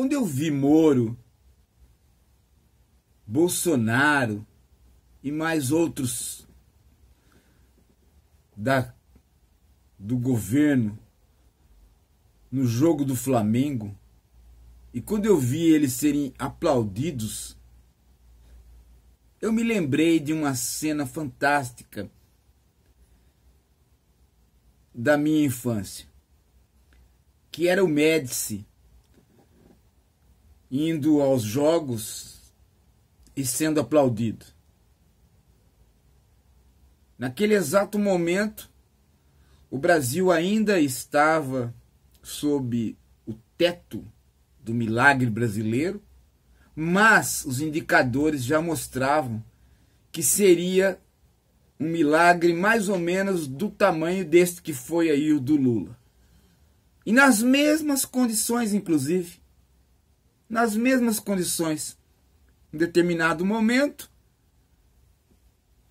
Quando eu vi Moro, Bolsonaro e mais outros da, do governo no jogo do Flamengo, e quando eu vi eles serem aplaudidos, eu me lembrei de uma cena fantástica da minha infância, que era o Médici indo aos jogos e sendo aplaudido. Naquele exato momento, o Brasil ainda estava sob o teto do milagre brasileiro, mas os indicadores já mostravam que seria um milagre mais ou menos do tamanho deste que foi aí o do Lula. E nas mesmas condições, inclusive nas mesmas condições. Em determinado momento,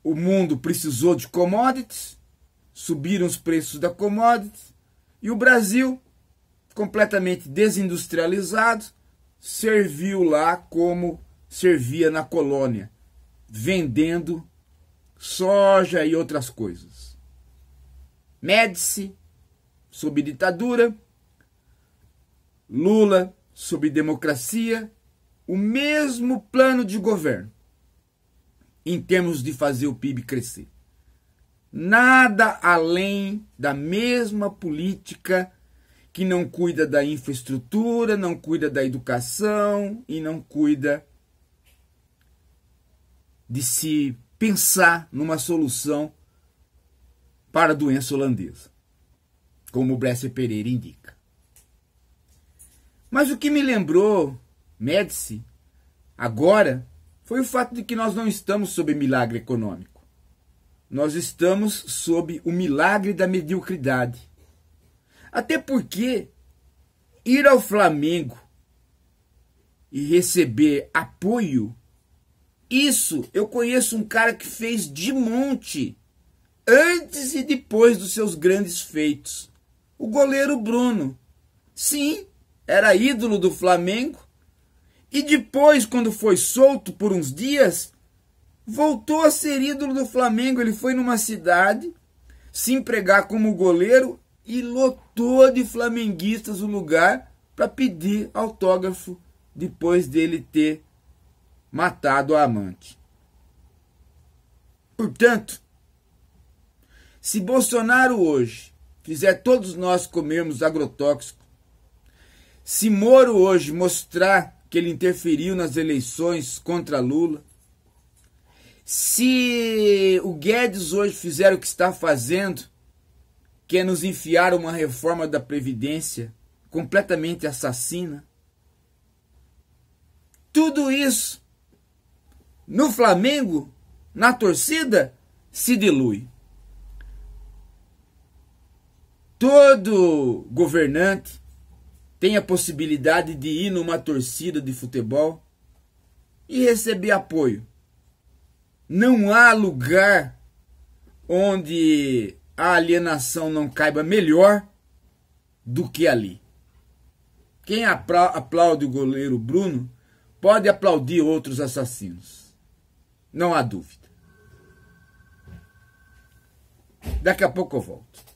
o mundo precisou de commodities, subiram os preços da commodities, e o Brasil, completamente desindustrializado, serviu lá como servia na colônia, vendendo soja e outras coisas. Médici, sob ditadura, Lula sob democracia, o mesmo plano de governo em termos de fazer o PIB crescer. Nada além da mesma política que não cuida da infraestrutura, não cuida da educação e não cuida de se pensar numa solução para a doença holandesa, como o Bresser Pereira indica. Mas o que me lembrou Médici agora foi o fato de que nós não estamos sob milagre econômico. Nós estamos sob o milagre da mediocridade. Até porque ir ao Flamengo e receber apoio, isso eu conheço um cara que fez de monte, antes e depois dos seus grandes feitos. O goleiro Bruno. Sim, era ídolo do Flamengo, e depois, quando foi solto por uns dias, voltou a ser ídolo do Flamengo. Ele foi numa cidade se empregar como goleiro e lotou de flamenguistas o lugar para pedir autógrafo depois dele ter matado a amante. Portanto, se Bolsonaro hoje fizer todos nós comermos agrotóxico se Moro hoje mostrar que ele interferiu nas eleições contra Lula, se o Guedes hoje fizer o que está fazendo, que é nos enfiar uma reforma da Previdência completamente assassina, tudo isso no Flamengo, na torcida, se dilui. Todo governante tem a possibilidade de ir numa torcida de futebol e receber apoio. Não há lugar onde a alienação não caiba melhor do que ali. Quem aplaude o goleiro Bruno pode aplaudir outros assassinos. Não há dúvida. Daqui a pouco eu volto.